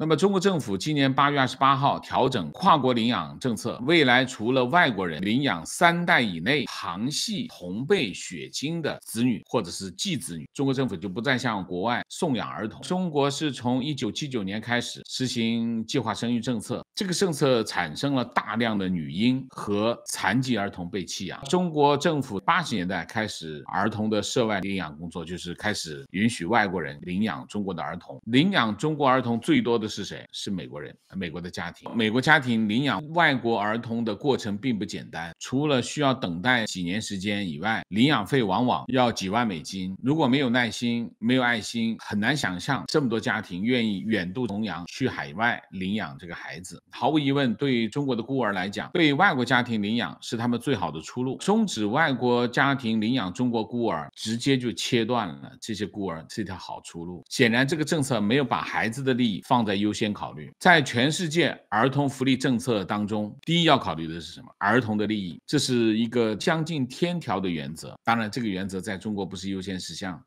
那么，中国政府今年八月二十八号调整跨国领养政策，未来除了外国人领养三代以内旁系同辈血亲的子女或者是继子女，中国政府就不再向国外送养儿童。中国是从一九七九年开始实行计划生育政策，这个政策产生了大量的女婴和残疾儿童被弃养。中国政府八十年代开始儿童的涉外领养工作，就是开始允许外国人领养中国的儿童。领养中国儿童最多的。是谁？是美国人，美国的家庭。美国家庭领养外国儿童的过程并不简单，除了需要等待几年时间以外，领养费往往要几万美金。如果没有耐心，没有爱心，很难想象这么多家庭愿意远渡重洋去海外领养这个孩子。毫无疑问，对中国的孤儿来讲，被外国家庭领养是他们最好的出路。终止外国家庭领养中国孤儿，直接就切断了这些孤儿这条好出路。显然，这个政策没有把孩子的利益放在。优先考虑，在全世界儿童福利政策当中，第一要考虑的是什么？儿童的利益，这是一个将近天条的原则。当然，这个原则在中国不是优先事项。